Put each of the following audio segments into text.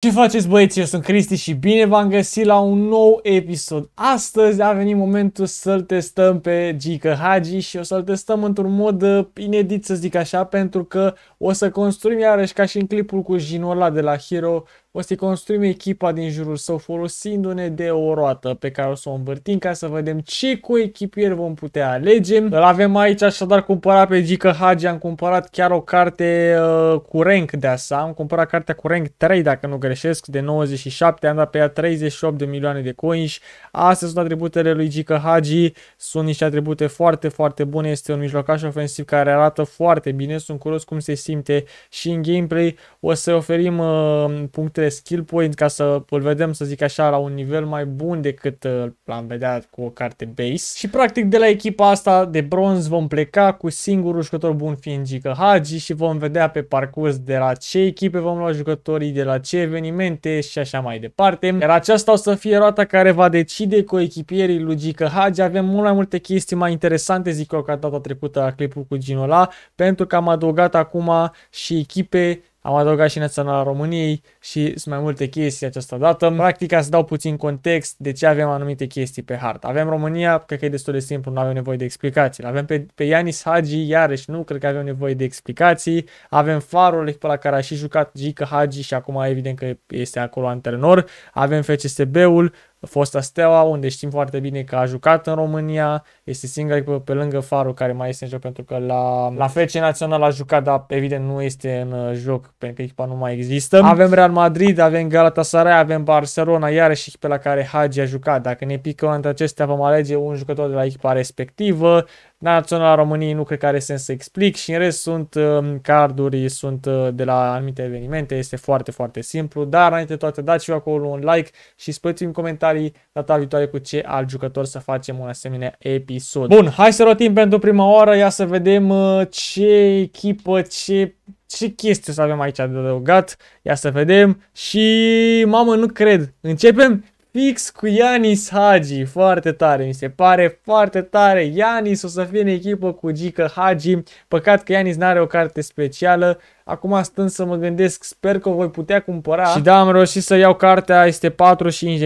Ce faceți băieți, eu sunt Cristi și bine v-am găsit la un nou episod. Astăzi a venit momentul să-l testăm pe Gica Hagi și o să-l testăm într-un mod uh, inedit să zic așa pentru că o să construim iarăși ca și în clipul cu Jinul ăla de la Hero o să-i construim echipa din jurul său folosindu-ne de o roată pe care o să o învârtim ca să vedem ce cu echipier vom putea alege. Îl avem aici așadar cumpărat pe Gica Hagi, am cumpărat chiar o carte uh, cu rank de asta, am cumpărat cartea cu rank 3 dacă nu greșesc, de 97, am dat pe ea 38 de milioane de coins. Astea sunt atributele lui Gica Hagi, sunt niște atribute foarte, foarte bune, este un mijlocaș ofensiv care arată foarte bine, sunt curios cum se simte și în gameplay. O să oferim uh, puncte 3 skill point ca să îl vedem, să zic așa, la un nivel mai bun decât uh, l-am vedea cu o carte base. Și practic de la echipa asta de bronz vom pleca cu singurul jucător bun fiind Gica Hagi și vom vedea pe parcurs de la ce echipe vom lua jucătorii, de la ce evenimente și așa mai departe. Iar aceasta o să fie roata care va decide cu echipierii lui Gica Hagi. Avem mult mai multe chestii mai interesante, zic eu, ca data trecută la clipul cu Ginola, pentru că am adăugat acum și echipe am adăugat și Naționala României și sunt mai multe chestii această dată. Practic, ca să dau puțin context de ce avem anumite chestii pe hartă. Avem România, cred că e destul de simplu, nu avem nevoie de explicații. Avem pe, pe Ianis Hagi, iarăși nu cred că avem nevoie de explicații. Avem Farul, pe la care a și jucat Gica Hagi și acum evident că este acolo antrenor. Avem FCSB-ul, fosta Steaua, unde știm foarte bine că a jucat în România, este singura pe, pe lângă Farul care mai este în joc pentru că la, la FC Național a jucat, dar evident nu este în uh, joc pentru că echipa nu mai există. Mm. Avem Real Madrid, avem Galatasaray, avem Barcelona, iarăși echipa la care Hagi a jucat. Dacă ne pică între acestea vom alege un jucător de la echipa respectivă, Naționala României nu cred că are sens să explic și în rest sunt um, carduri, sunt uh, de la anumite evenimente, este foarte, foarte simplu, dar înainte de toate dați și acolo un like și spăți în comentarii data viitoare cu ce alt jucător să facem un asemenea episod. Bun, hai să rotim pentru prima oară, ia să vedem uh, ce echipă, ce ce chestie o să avem aici de adăugat, ia să vedem și mamă nu cred, începem fix cu Ianis Hagi. Foarte tare, mi se pare foarte tare. Ianis o să fie în echipă cu Gica Hagi. Păcat că Ianis n-are o carte specială. Acum stând să mă gândesc, sper că o voi putea cumpăra. Și da, am reușit să iau cartea, este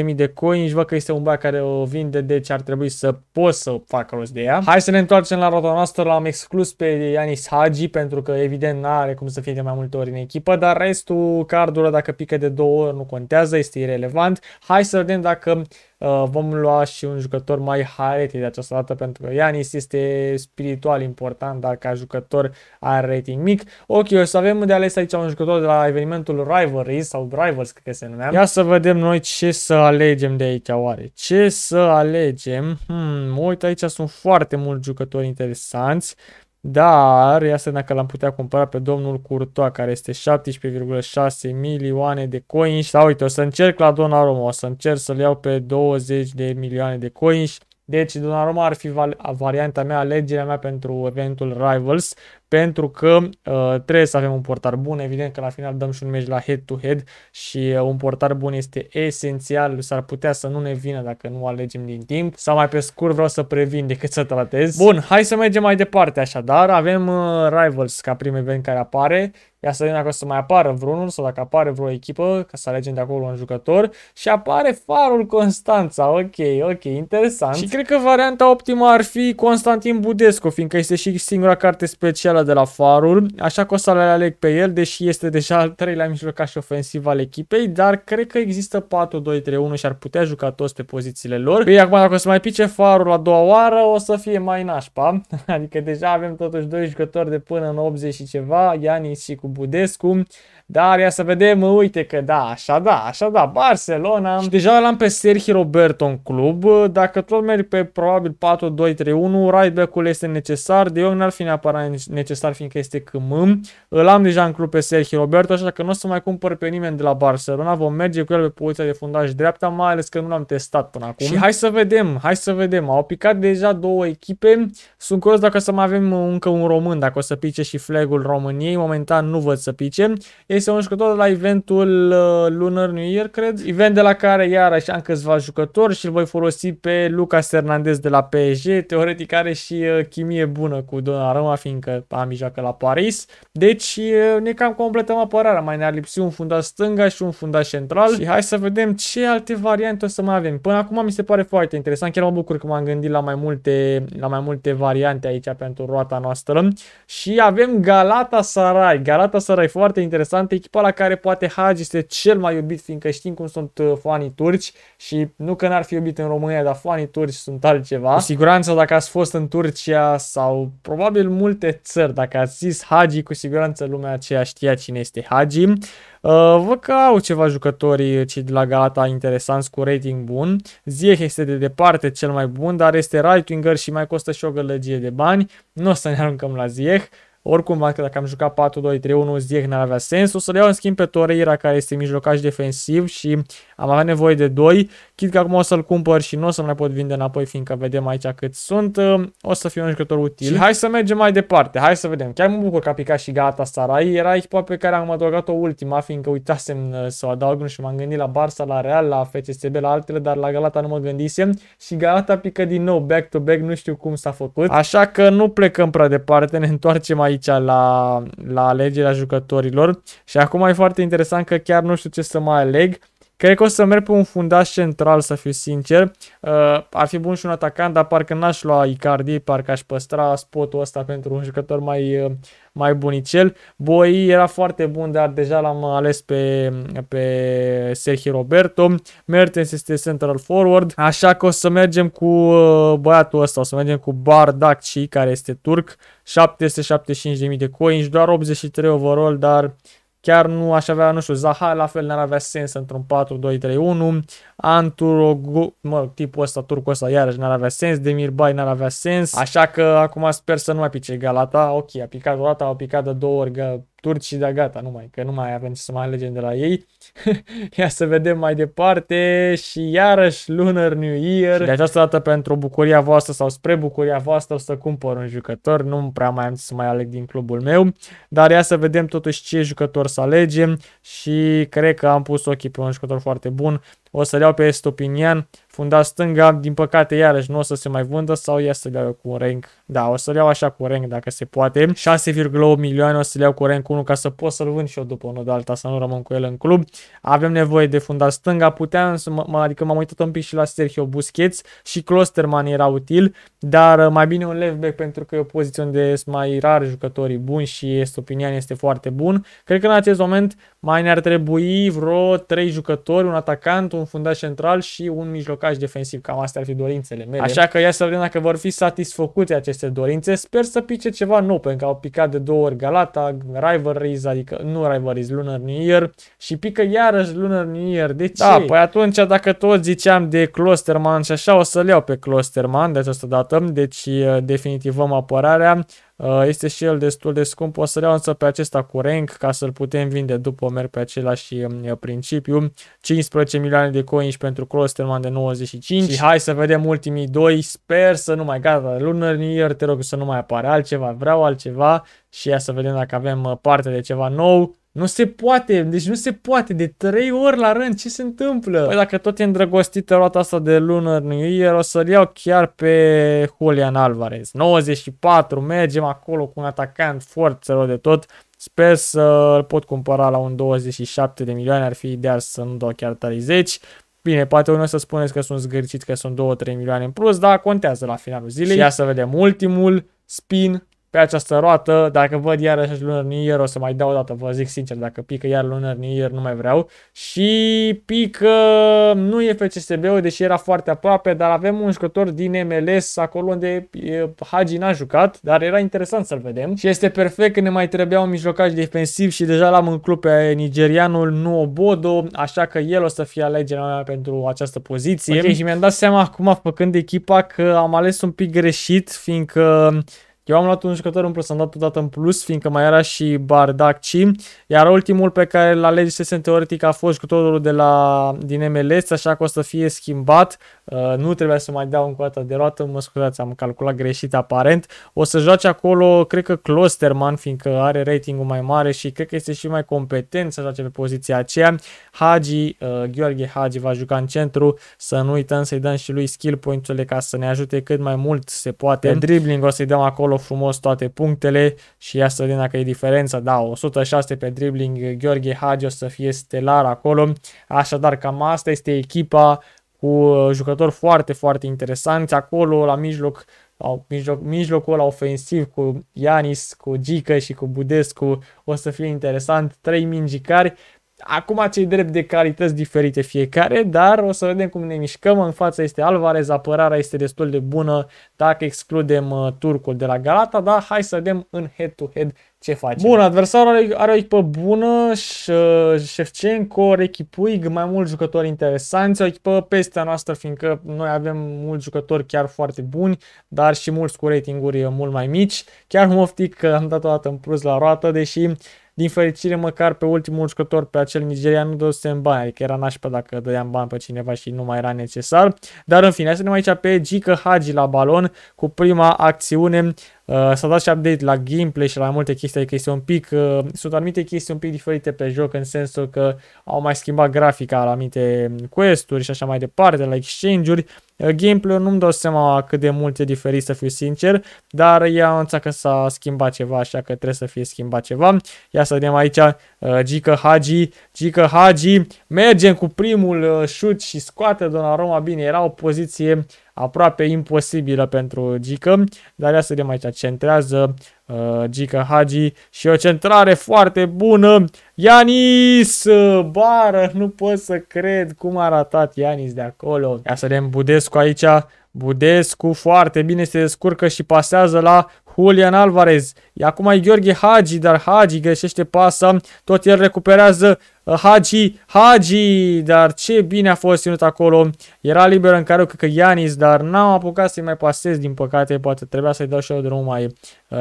45.000 de Și văd că este un băiat care o vinde, deci ar trebui să pot să fac rost de ea. Hai să ne întoarcem la rota noastră, l-am exclus pe Ianis Hagi, pentru că evident n-are cum să fie de mai multe ori în echipă, dar restul cardurilor dacă pică de două ori nu contează, este irrelevant. Hai să vedem dacă Uh, vom lua și un jucător mai harete de această dată pentru că Ianis este spiritual important, dar ca jucător are rating mic. Ok, o să avem de ales aici un jucător de la evenimentul Rivalry sau Rivals, cred că se numea. Ia să vedem noi ce să alegem de aici oare. Ce să alegem? Hmm, uite aici, sunt foarte mulți jucători interesanți. Dar, ia să dacă l-am putea cumpăra pe domnul Curtoa, care este 17,6 milioane de coins. Sau uite, o să încerc la Donnarumma, o să încerc să-l iau pe 20 de milioane de coins. Deci Donnarumma ar fi varianta mea, alegerea mea pentru eventul Rivals pentru că uh, trebuie să avem un portar bun, evident că la final dăm și un meci la head-to-head și uh, un portar bun este esențial, s-ar putea să nu ne vină dacă nu alegem din timp, sau mai pe scurt vreau să previn decât să tratez. Bun, hai să mergem mai departe așadar, avem uh, Rivals ca prim event care apare, Ia să vedem dacă o să mai apară vreunul sau dacă apare vreo echipă, ca să alegem de acolo un jucător. Și apare farul Constanța, ok, ok, interesant. Și cred că varianta optimă ar fi Constantin Budescu, fiindcă este și singura carte specială ăla de la farul, așa că o să l aleg pe el, deși este deja al treilea mijlocaș ofensiv al echipei, dar cred că există 4-2-3-1 și ar putea juca toți pe pozițiile lor. Păi acum dacă o să mai pice farul la doua oară, o să fie mai nașpa, adică deja avem totuși doi jucători de până în 80 și ceva, Ianis și cu Budescu, dar ia să vedem, uite că da, așa da, așa da, Barcelona. Și deja l-am pe Sergi Roberto în club, dacă tot merg pe probabil 4-2-3-1, right back-ul este necesar, de eu n-ar fi neapărat necesar necesar, fiindcă este câmâm. Îl am deja în club pe Sergio Roberto, așa că nu o să mai cumpăr pe nimeni de la Barcelona. Vom merge cu el pe poziția de fundaj dreapta, mai ales că nu l-am testat până acum. Și hai să vedem, hai să vedem. Au picat deja două echipe. Sunt curios dacă o să mai avem încă un român, dacă o să pice și flagul României. Momentan nu văd să pice. Este un jucător de la eventul uh, Lunar New Year, cred. Event de la care iarăși am câțiva jucători și îl voi folosi pe Lucas Hernandez de la PSG. Teoretic are și uh, chimie bună cu Donnarumma, fiindcă a la mijloacă la Paris. Deci eh, ne cam completăm apărarea. Mai ne-ar lipsi un fundaș stânga și un fundaș central. Și hai să vedem ce alte variante o să mai avem. Până acum mi se pare foarte interesant. Chiar mă bucur că m-am gândit la mai multe, la mai multe variante aici pentru roata noastră. Și avem Galatasaray. Galatasaray foarte interesant. Echipa la care poate Hagi este cel mai iubit, fiindcă știm cum sunt eh, fanii turci și nu că n-ar fi iubit în România, dar fanii turci sunt altceva. Cu siguranță dacă ați fost în Turcia sau probabil multe țări Sir, Dacă ați zis Hagi, cu siguranță lumea aceea știa cine este Hagi. Uh, văd că au ceva jucători uh, cei de la Galata interesanți cu rating bun. Zieh este de departe cel mai bun, dar este right winger și mai costă și o gălăgie de bani. Nu o să ne aruncăm la Zieh. Oricum, dacă am jucat 4-2-3-1, Ziyech n-ar avea sens. O să le iau în schimb pe Torreira, care este mijlocaș defensiv și am avea nevoie de 2. Chit că acum o să-l cumpăr și nu o să mai pot vinde înapoi, fiindcă vedem aici cât sunt. Uh, o să fie un jucător util. Și hai să mergem mai departe, hai să vedem. Chiar mă bucur că a picat și gata Sarai. Era echipa pe care am adăugat-o ultima, fiindcă uitasem uh, să o adaug, și m-am gândit la Barça, la Real, la FCSB, la altele, dar la Galata nu mă gândisem. Și Galata pică din nou back to -back, nu știu cum s-a făcut. Așa că nu plecăm prea departe, ne întoarcem aici la, la alegerea jucătorilor. Și acum e foarte interesant că chiar nu știu ce să mai aleg Cred că o să merg pe un fundaș central, să fiu sincer. Uh, ar fi bun și un atacant, dar parcă n-aș lua Icardi, parcă aș păstra spotul ăsta pentru un jucător mai, uh, mai bunicel. Boi era foarte bun, dar deja l-am ales pe, pe Sergio Roberto. Mertens este central forward, așa că o să mergem cu uh, băiatul ăsta, o să mergem cu Bardakci, care este turc. 775.000 de coins, doar 83 overall, dar Chiar nu aș avea, nu știu, Zaha la fel n-ar avea sens într-un 4-2-3-1, Anturogu, mă, tipul ăsta, turcul ăsta, iarăși n-ar avea sens, Demir Bay n-ar avea sens, așa că acum sper să nu mai pice Galata, ok, a picat o dată, a picat de două ori turcii, da gata, nu mai, că nu mai avem ce să mai alegem de la ei. Ia să vedem mai departe și iarăși Lunar New Year. Și de această dată pentru bucuria voastră sau spre bucuria voastră o să cumpăr un jucător, nu prea mai am ce să mai aleg din clubul meu, dar ia să vedem totuși ce jucător să alegem și cred că am pus ochii pe un jucător foarte bun, o să-l iau pe Estopinian, funda stânga, din păcate iarăși nu o să se mai vândă sau ia să-l iau cu un rank. Da, o să-l iau așa cu rank dacă se poate. 6,8 milioane o să-l iau cu rank 1 ca să pot să-l vând și eu după unul de alta, să nu rămân cu el în club. Avem nevoie de funda stânga, puteam, adică m-am uitat un pic și la Sergio Busquets și Klosterman era util, dar uh, mai bine un left pentru că e o poziție unde sunt mai rar jucătorii buni și Estopinian este foarte bun. Cred că în acest moment mai ne-ar trebui vreo 3 jucători, un atacant, un un fundaș central și un mijlocaș defensiv. Cam astea ar fi dorințele mele. Așa că ia să vedem dacă vor fi satisfăcute aceste dorințe. Sper să pice ceva nou, pentru că au picat de două ori Galata, Rivalries, adică nu Rivalries, Lunar New Year și pică iarăși Lunar New Year. De da, ce? Da, păi atunci dacă tot ziceam de Closterman și așa o să-l iau pe Closterman de această dată, deci definitivăm apărarea. Uh, este și el destul de scump, o să-l iau însă pe acesta cu rank ca să-l putem vinde după, merg pe același um, principiu. 15 milioane de coins pentru Klosterman de 95 și hai să vedem ultimii doi, sper să nu mai, gata, Lunar Year, te rog să nu mai apare altceva, vreau altceva și ia să vedem dacă avem uh, parte de ceva nou. Nu se poate, deci nu se poate, de trei ori la rând, ce se întâmplă? Păi dacă tot e îndrăgostită roata asta de lună New o să-l iau chiar pe Julian Alvarez. 94, mergem acolo cu un atacant foarte de tot. Sper să-l pot cumpăra la un 27 de milioane, ar fi ideal să nu dau chiar 30. Bine, poate unul să spuneți că sunt zgârcit, că sunt 2-3 milioane în plus, dar contează la finalul zilei. Și ia să vedem ultimul spin pe această roată, dacă văd iarăși Lunar New Year, o să mai dau o dată, vă zic sincer, dacă pică iar Lunar New Year, nu mai vreau. Și pică, nu e FCSB-ul, deși era foarte aproape, dar avem un jucător din MLS, acolo unde Hagi n-a jucat, dar era interesant să-l vedem. Și este perfect că ne mai trebuia un mijlocaj defensiv și deja l-am în club pe nigerianul Nuobodo, așa că el o să fie alegerea mea pentru această poziție. Okay, și mi-am dat seama acum, făcând echipa, că am ales un pic greșit, fiindcă eu am luat un jucător în plus, am dat o dată în plus, fiindcă mai era și Bardacci, iar ultimul pe care l-a sunt teoretic a fost jucătorul de la, din MLS, așa că o să fie schimbat. Uh, nu trebuia să mai dau încă o dată de roată, mă scuzați, am calculat greșit aparent. O să joace acolo, cred că Klosterman, fiindcă are ratingul mai mare și cred că este și mai competent să joace pe poziția aceea. Hagi, uh, Gheorghe Hagi va juca în centru, să nu uităm să-i dăm și lui skill points urile ca să ne ajute cât mai mult se poate. Pe dribbling o să-i dăm acolo acolo frumos toate punctele și ia să vedem dacă e diferența. Da, 106 pe dribbling, Gheorghe Hagi o să fie stelar acolo. Așadar, cam asta este echipa cu uh, jucători foarte, foarte interesanți. Acolo, la mijloc, au, mijloc, mijlocul ăla ofensiv cu Ianis, cu Gică și cu Budescu o să fie interesant. Trei mingicari Acum cei drept de calități diferite fiecare, dar o să vedem cum ne mișcăm. În față este Alvarez, apărarea este destul de bună dacă excludem uh, turcul de la Galata, dar hai să vedem în head-to-head -head ce face. Bun, adversarul are, are o echipă bună, uh, Shevchenko, Rechi Puig, mai mulți jucători interesanți, o echipă peste a noastră, fiindcă noi avem mulți jucători chiar foarte buni, dar și mulți cu ratinguri uh, mult mai mici. Chiar moftic că am dat o dată în plus la roată, deși din fericire, măcar pe ultimul jucător, pe acel nigerian, nu dăuse în bani, adică era nașpa dacă dădeam bani pe cineva și nu mai era necesar. Dar în fine, hai să ne mai aici pe Gica Hagi la balon cu prima acțiune. Uh, s-a dat și update la gameplay și la multe chestii, adică este un pic, uh, sunt anumite chestii un pic diferite pe joc în sensul că au mai schimbat grafica la anumite quest-uri și așa mai departe, la exchange-uri, Gameplay-ul nu-mi dau seama cât de mult e diferit să fiu sincer, dar ea anunța că s-a schimbat ceva, așa că trebuie să fie schimbat ceva. Ia să vedem aici, uh, Gica Hagi, Gica Hagi, mergem cu primul șut uh, și scoate Donnarumma, bine, era o poziție aproape imposibilă pentru Gica, dar ia să vedem aici, centrează uh, Gica Hagi și o centrare foarte bună. Ianis, uh, bară, nu pot să cred cum a ratat Ianis de acolo. Ia să vedem Budescu aici. Budescu foarte bine se descurcă și pasează la Julian Alvarez. Acum e Gheorghe Hagi, dar Hagi greșește pasa. Tot el recuperează uh, Hagi Hagi, dar ce bine a fost ținut acolo. Era liber în care că Ianis, dar n-am apucat să-i mai pasez, din păcate. Poate trebuia să-i dau și eu drumul mai uh,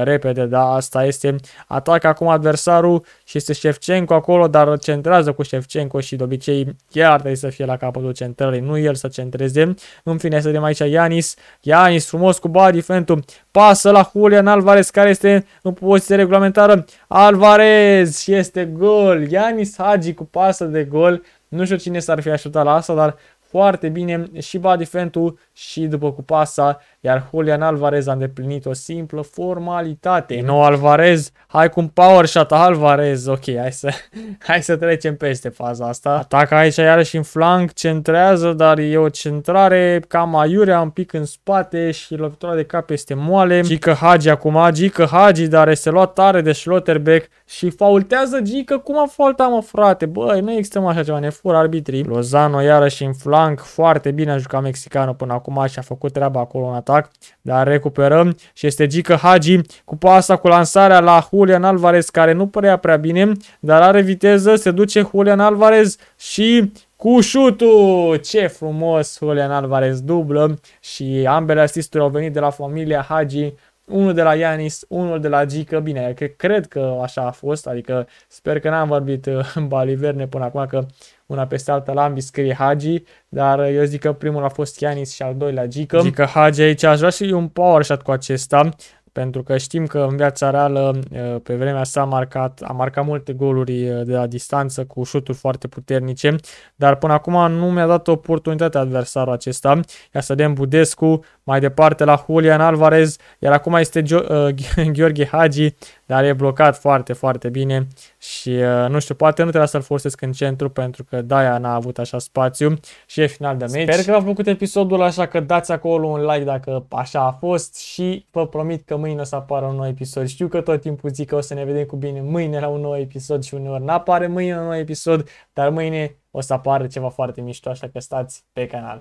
repede, dar asta este. atac acum adversarul și este Șevcenco acolo, dar centrează cu Șevcenco și de obicei chiar trebuie să fie la capătul centrării, nu el să centreze. În fine, să vedem aici Ianis. Ianis frumos cu body fentul. Pasă la Julian Alvarez care este în poziție regulamentară. Alvarez și este gol. Ianis Hagi cu pasă de gol gol. Nu știu cine s-ar fi așteptat la asta, dar foarte bine și Badifentu și după cu pasa, iar Julian Alvarez a îndeplinit o simplă formalitate. No Alvarez, hai cu un power shot Alvarez, ok, hai să, hai să trecem peste faza asta. Ataca aici iarăși în flanc, centrează, dar e o centrare cam aiurea, un pic în spate și lovitura de cap este moale. Gică Hagi acum, Gică Hagi, dar este luat tare de Schlotterbeck și faultează Gică, cum a faultat mă frate? Băi, nu există așa ceva, ne fură arbitrii. Lozano iarăși în flank, foarte bine a jucat mexicanul până acum și a făcut treaba acolo în atac. Dar recuperăm și este Gică Hagi cu pasa, cu lansarea la Julian Alvarez, care nu părea prea bine, dar are viteză, se duce Julian Alvarez și cu șutul! Ce frumos Julian Alvarez dublă și ambele asisturi au venit de la familia Hagi unul de la Ianis, unul de la Gică, bine, că cred că așa a fost, adică sper că n-am vorbit uh, în baliverne până acum că una peste alta l-am scrie Hagi, dar uh, eu zic că primul a fost Ianis și al doilea Gică. Gică Hagi aici, aș vrea și un power shot cu acesta, pentru că știm că în viața reală, pe vremea sa, a marcat, a marcat multe goluri de la distanță cu șuturi foarte puternice, dar până acum nu mi-a dat oportunitatea adversarul acesta. Ia să dăm Budescu, mai departe la Julian Alvarez, iar acum este Gio- Gheorghe Hagi, dar e blocat foarte, foarte bine și uh, nu știu, poate nu trebuie să-l folosesc în centru pentru că Daia n-a avut așa spațiu și e final de meci. Sper că v-a plăcut episodul, așa că dați acolo un like dacă așa a fost și vă promit că mâine o să apară un nou episod. Știu că tot timpul zic că o să ne vedem cu bine mâine la un nou episod și uneori n-apare mâine un nou episod, dar mâine o să apară ceva foarte mișto, așa că stați pe canal.